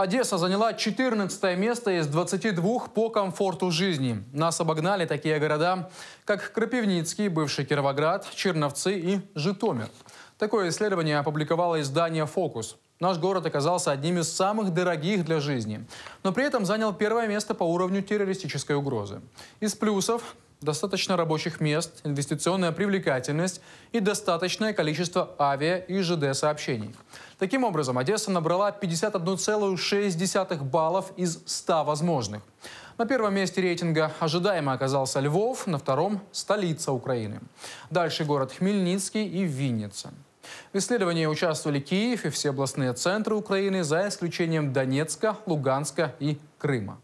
Одесса заняла 14 место из 22 по комфорту жизни. Нас обогнали такие города, как Крапивницкий, бывший Кировоград, Черновцы и Житомир. Такое исследование опубликовало издание «Фокус». Наш город оказался одним из самых дорогих для жизни, но при этом занял первое место по уровню террористической угрозы. Из плюсов достаточно рабочих мест, инвестиционная привлекательность и достаточное количество авиа и ЖД-сообщений. Таким образом, Одесса набрала 51,6 баллов из 100 возможных. На первом месте рейтинга ожидаемо оказался Львов, на втором – столица Украины. Дальше город Хмельницкий и Винница. В исследовании участвовали Киев и все областные центры Украины, за исключением Донецка, Луганска и Крыма.